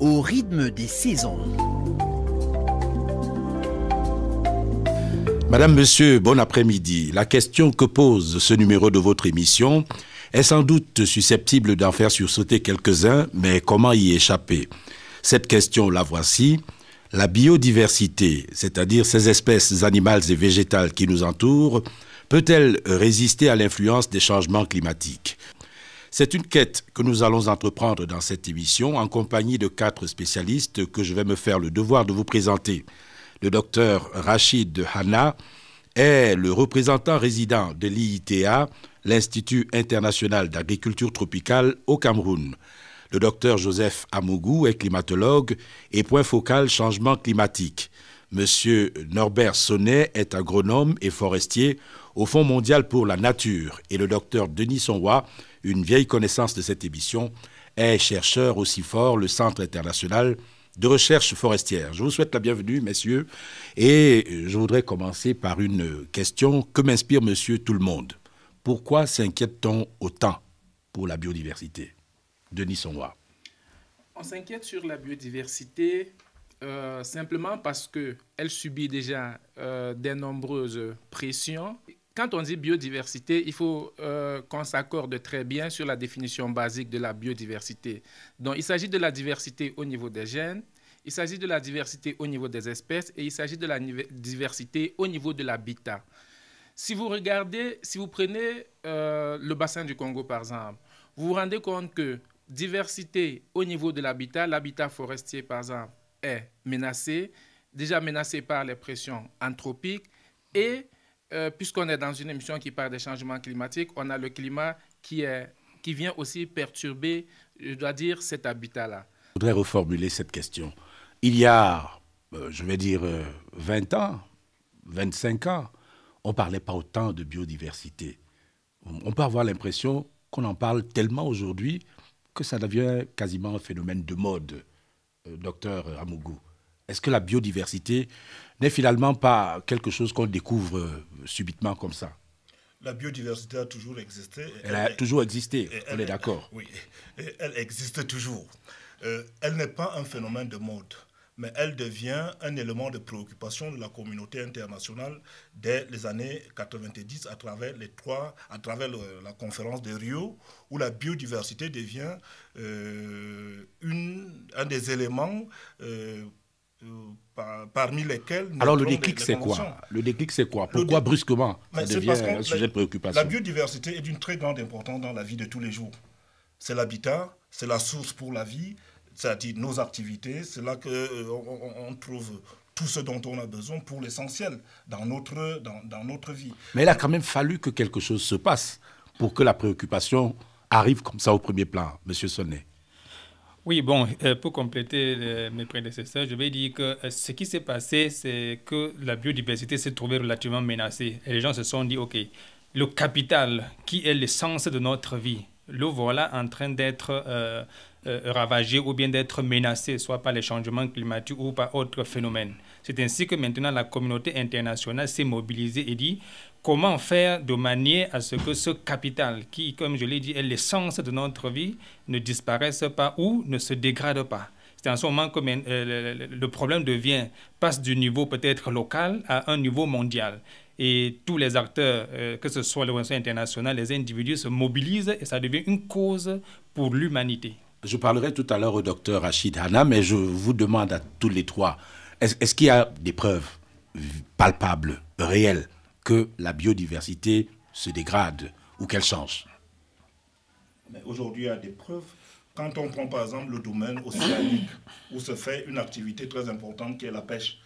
au rythme des saisons. Madame, Monsieur, bon après-midi. La question que pose ce numéro de votre émission est sans doute susceptible d'en faire sursauter quelques-uns, mais comment y échapper Cette question, la voici. La biodiversité, c'est-à-dire ces espèces animales et végétales qui nous entourent, peut-elle résister à l'influence des changements climatiques c'est une quête que nous allons entreprendre dans cette émission en compagnie de quatre spécialistes que je vais me faire le devoir de vous présenter. Le docteur Rachid Hanna est le représentant résident de l'IITA, l'Institut international d'agriculture tropicale au Cameroun. Le docteur Joseph Amougou est climatologue et point focal changement climatique. Monsieur Norbert Sonnet est agronome et forestier au Fonds mondial pour la nature et le docteur Denis Sonwa une vieille connaissance de cette émission, est chercheur aussi fort le Centre international de recherche forestière. Je vous souhaite la bienvenue, messieurs, et je voudrais commencer par une question que m'inspire monsieur tout le monde. Pourquoi s'inquiète-t-on autant pour la biodiversité Denis Sonwa. On s'inquiète sur la biodiversité euh, simplement parce qu'elle subit déjà euh, de nombreuses pressions quand on dit biodiversité, il faut euh, qu'on s'accorde très bien sur la définition basique de la biodiversité. Donc, il s'agit de la diversité au niveau des gènes, il s'agit de la diversité au niveau des espèces et il s'agit de la diversité au niveau de l'habitat. Si vous regardez, si vous prenez euh, le bassin du Congo par exemple, vous vous rendez compte que diversité au niveau de l'habitat, l'habitat forestier par exemple, est menacé, déjà menacé par les pressions anthropiques et euh, puisqu'on est dans une émission qui parle des changements climatiques, on a le climat qui, est, qui vient aussi perturber, je dois dire, cet habitat-là. Je voudrais reformuler cette question. Il y a, euh, je vais dire, 20 euh, ans, 25 ans, on ne parlait pas autant de biodiversité. On peut avoir l'impression qu'on en parle tellement aujourd'hui que ça devient quasiment un phénomène de mode, docteur Amougou. Est-ce que la biodiversité n'est finalement pas quelque chose qu'on découvre euh, subitement comme ça La biodiversité a toujours existé. Elle, a toujours existé, on est d'accord. Oui, elle existe toujours. Euh, elle n'est pas un phénomène de mode, mais elle devient un élément de préoccupation de la communauté internationale dès les années 90 à travers, les trois, à travers la conférence de Rio, où la biodiversité devient euh, une, un des éléments parmi lesquels Alors le déclic, c'est quoi Le déclic, c'est quoi Pourquoi brusquement ça devient un sujet de préoccupation La biodiversité est d'une très grande importance dans la vie de tous les jours. C'est l'habitat, c'est la source pour la vie, c'est-à-dire nos activités, c'est là qu'on euh, on trouve tout ce dont on a besoin pour l'essentiel dans notre, dans notre vie. Mais il a quand même fallu que quelque chose se passe pour que la préoccupation arrive comme ça au premier plan, Monsieur Sonnet. Oui, bon, euh, pour compléter euh, mes prédécesseurs, je vais dire que euh, ce qui s'est passé, c'est que la biodiversité s'est trouvée relativement menacée. Et les gens se sont dit, OK, le capital, qui est l'essence de notre vie, le voilà en train d'être ravagé ou bien d'être menacé, soit par les changements climatiques ou par autres phénomènes. C'est ainsi que maintenant la communauté internationale s'est mobilisée et dit comment faire de manière à ce que ce capital, qui, comme je l'ai dit, est l'essence de notre vie, ne disparaisse pas ou ne se dégrade pas. C'est en ce moment que euh, le problème passe du niveau peut-être local à un niveau mondial. Et tous les acteurs, euh, que ce soit l'organisation internationale, les individus, se mobilisent et ça devient une cause pour l'humanité. Je parlerai tout à l'heure au docteur Rachid Hanna, mais je vous demande à tous les trois, est-ce qu'il y a des preuves palpables, réelles, que la biodiversité se dégrade ou qu'elle change. Mais aujourd'hui, il y a des preuves. Quand on prend par exemple le domaine océanique, où se fait une activité très importante qui est la pêche,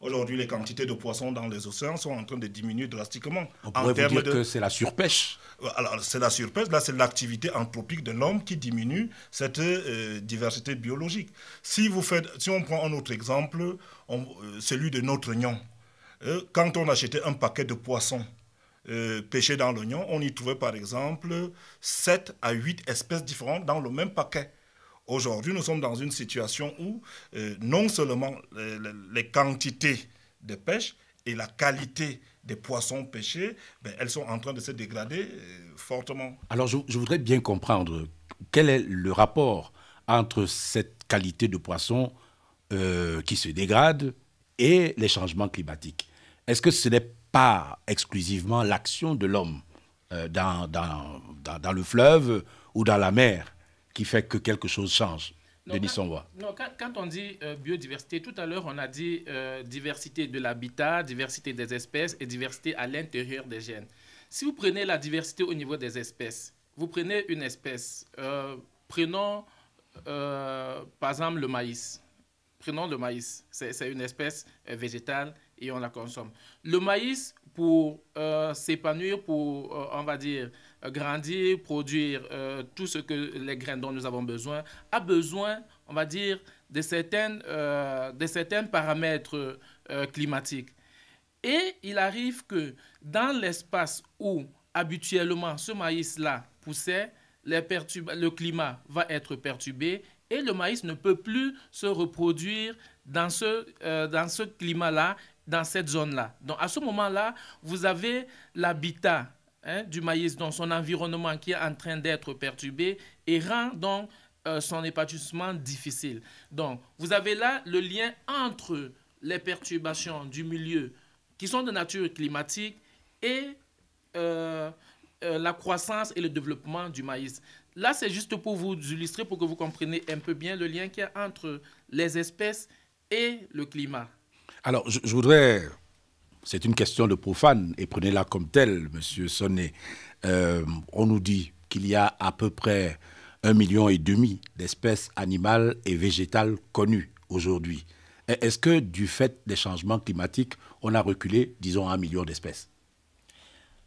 aujourd'hui les quantités de poissons dans les océans sont en train de diminuer drastiquement. On pourrait vous dire que c'est la surpêche. Euh, alors c'est la surpêche, là c'est l'activité anthropique de l'homme qui diminue cette euh, diversité biologique. Si, vous faites, si on prend un autre exemple, euh, celui de notre nion. Euh, quand on achetait un paquet de poissons euh, pêchés dans l'oignon, on y trouvait par exemple 7 à 8 espèces différentes dans le même paquet. Aujourd'hui, nous sommes dans une situation où euh, non seulement les, quantités de pêche et la qualité des poissons pêchés, ben, elles sont en train de se dégrader fortement. Alors, je, je, voudrais bien comprendre quel est le rapport entre cette qualité de poisson qui se dégrade et les changements climatiques. Est-ce que ce n'est pas exclusivement l'action de l'homme euh, dans, dans, dans, le fleuve ou dans la mer qui fait que quelque chose change Denis quand, non, quand, on dit euh, biodiversité, tout à l'heure on a dit euh, diversité de l'habitat, diversité des espèces et diversité à l'intérieur des gènes. Si vous prenez la diversité au niveau des espèces, vous prenez une espèce, prenons par exemple le maïs. Prenons le maïs, c'est une espèce végétale et on la consomme. Le maïs, pour euh, s'épanouir, pour, euh, on va dire, grandir, produire euh, tout ce que les graines dont nous avons besoin, a besoin, on va dire, de, certaines, euh, de certains paramètres climatiques. Et il arrive que dans l'espace où habituellement ce maïs-là poussait, les le climat va être perturbé et le maïs ne peut plus se reproduire dans ce, dans ce climat-là dans cette zone-là. Donc à ce moment-là, vous avez l'habitat hein, du maïs dans son environnement qui est en train d'être perturbé et rend donc euh, son épanouissement difficile. Donc vous avez là le lien entre les perturbations du milieu qui sont de nature climatique et euh, euh, la croissance et le développement du maïs. Là, c'est juste pour vous illustrer, pour que vous compreniez un peu bien le lien qu'il y a entre les espèces et le climat. Alors, je, voudrais. C'est une question de profane, et prenez-la comme telle, monsieur Sonnet. Euh, on nous dit qu'il y a à peu près un million et demi d'espèces animales et végétales connues aujourd'hui. Est-ce que du fait des changements climatiques, on a reculé, disons, un million d'espèces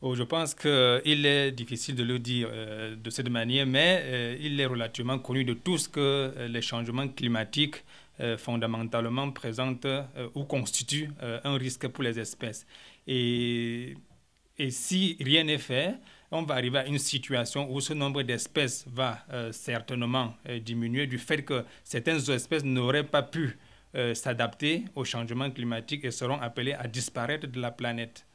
oh, je pense qu'il est difficile de le dire euh, de cette manière, mais euh, il est relativement connu de tout ce que les changements climatiques euh, fondamentalement présente euh, ou constitue euh, un risque pour les espèces. Et, et si rien n'est fait, on va arriver à une situation où ce nombre d'espèces va certainement diminuer du fait que certaines espèces n'auraient pas pu s'adapter au changement climatique et seront appelées à disparaître de la planète.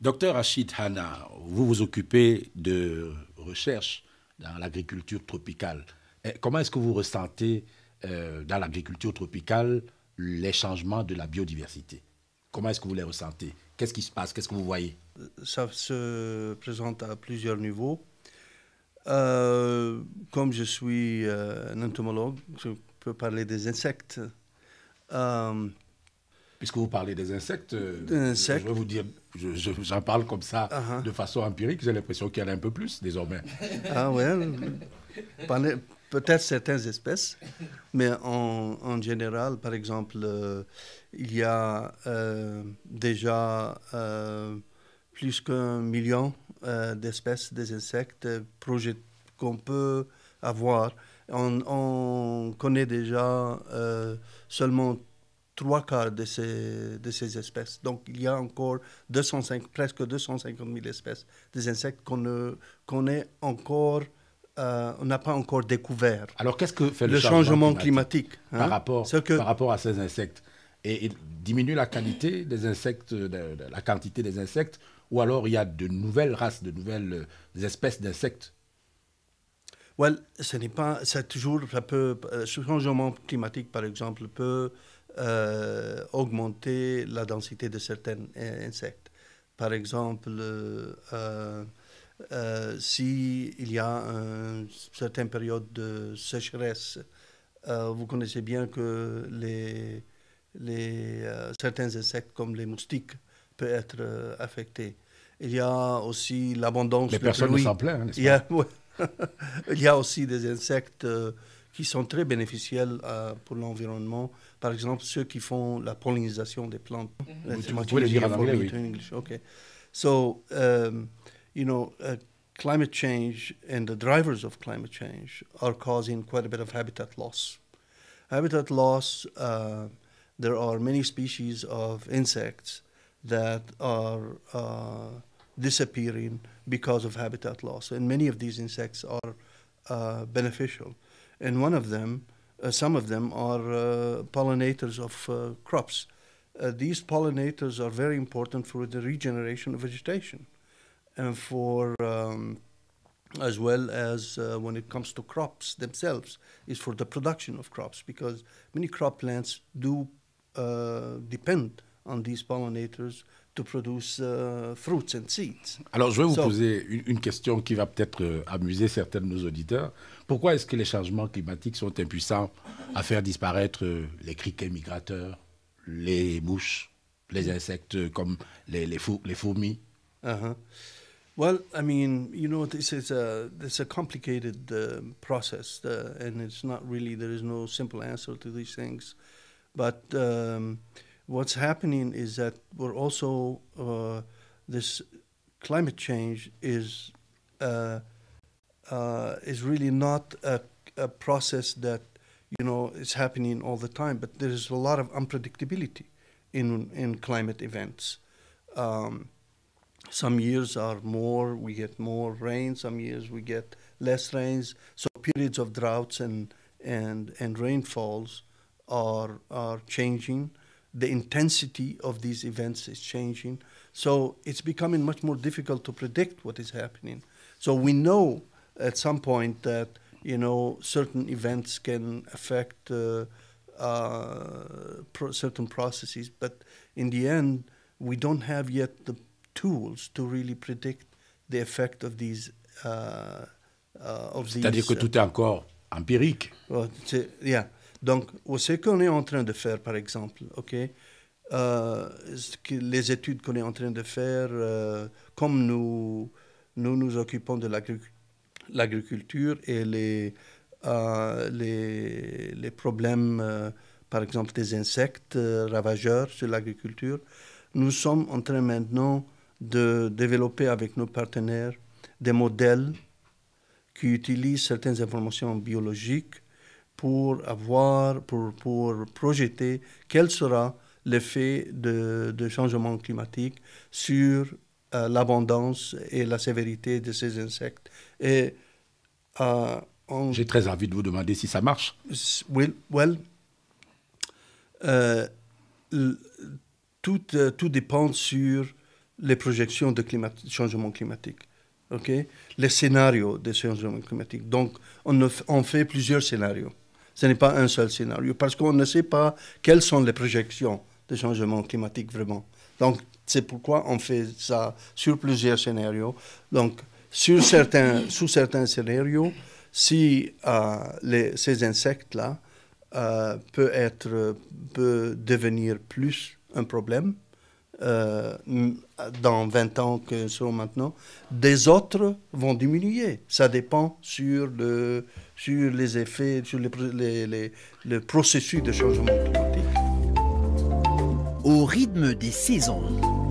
Docteur Rachid Hanna, vous vous occupez de recherche dans l'agriculture tropicale. comment est-ce que vous ressentez euh, dans l'agriculture tropicale les changements de la biodiversité Comment est-ce que vous les ressentez Qu'est-ce qui se passe Qu'est-ce que vous voyez Ça se présente à plusieurs niveaux. Euh, comme je suis euh, un entomologue, je peux parler des insectes. Puisque vous parlez des insectes, je vais vous dire, j'en parle comme ça ah ah. de façon empirique, j'ai l'impression qu'il y en a un peu plus désormais. Ah ouais Peut-être certaines espèces, mais en, général, par exemple, euh, il y a euh, déjà euh, plus qu'un million d'espèces des insectes qu'on peut avoir. On, connaît déjà seulement trois quarts de ces, de ces espèces. Donc il y a encore 205, presque 250 000 espèces des insectes qu'on ne connaît encore euh, on n'a pas encore découvert. Alors qu'est-ce que fait le, changement, climatique, hein? par, rapport, rapport à ces insectes et, il diminue la qualité des insectes, la quantité des insectes, ou alors il y a de nouvelles races, de nouvelles euh, espèces d'insectes well, ce n'est pas, toujours, ça peut, euh, changement climatique, par exemple, peut augmenter la densité de certains insectes. Par exemple, euh, s'il y a une certaine période de sécheresse, euh, vous connaissez bien que les, les, euh, certains insectes comme les moustiques peuvent être affectés. Il y a aussi l'abondance de personnes n'est-ce pas il y, a, aussi des insectes qui sont très bénéficiaires pour l'environnement. Par exemple, ceux qui font la pollinisation des plantes. Mm-hmm. dire en anglais, oui. you know, uh, climate change and the drivers of climate change are causing quite a bit of habitat loss. Habitat loss, uh, there are many species of insects that are uh, disappearing because of habitat loss, and many of these insects are uh, beneficial. And one of them, uh, some of them, are uh, pollinators of crops. these pollinators are very important for the regeneration of vegetation. and for um, as well as uh, when it comes to crops themselves is for the production of crops because many crop plants do uh, depend on these pollinators to produce uh, fruits and seeds. Alors, je vais vous poser une, question qui va peut-être euh, amuser certains de nos auditeurs. Pourquoi est-ce que les changements climatiques sont impuissants à faire disparaître euh, les criquets migrateurs, les mouches, les insectes euh, comme les, les, fourmis uh-huh. Well, I mean, you know, this is a it's a complicated uh, process, uh, and it's not really there is no simple answer to these things. But um, what's happening is that we're also uh, this climate change is uh, uh, is really not a, a process that you know is happening all the time, but there is a lot of unpredictability in in climate events. Um, some years are more, we get more rain. Some years we get less rains. So periods of droughts and, and, and rainfalls are, are changing. The intensity of these events is changing. So it's becoming much more difficult to predict what is happening. So we know at some point that you know certain events can affect uh, uh, pro certain processes, but in the end, we don't have yet the tools to really predict the effect of uh, uh, C'est-à-dire que tout est encore empirique. Euh, oh, yeah. Donc, ce qu'on est en train de faire, par exemple, ok, euh, les études qu'on est en train de faire, euh, comme nous, nous nous occupons de l'agriculture et les, les, problèmes, par exemple, des insectes ravageurs sur l'agriculture. Nous sommes en train maintenant de développer avec nos partenaires des modèles qui utilisent certaines informations biologiques pour avoir, pour, projeter quel sera l'effet de, de, changement climatique sur euh, l'abondance et la sévérité de ces insectes. Et euh, J'ai très envie de vous demander si ça marche. Well, euh, tout, tout, dépend sur les projections de changement climatique, ok, les scénarios de changement climatique. Donc, on, on fait plusieurs scénarios. Ce n'est pas un seul scénario, parce qu'on ne sait pas quelles sont les projections de changement climatique vraiment. Donc, c'est pourquoi on fait ça sur plusieurs scénarios. Donc, sur certains, sous certains scénarios, si euh, ces insectes-là euh, être, peuvent devenir plus un problème, euh, dans 20 ans que seront maintenant, des autres vont diminuer. Ça dépend sur, le, sur les effets, sur les, les, les, le processus de changement climatique. Au rythme des saisons.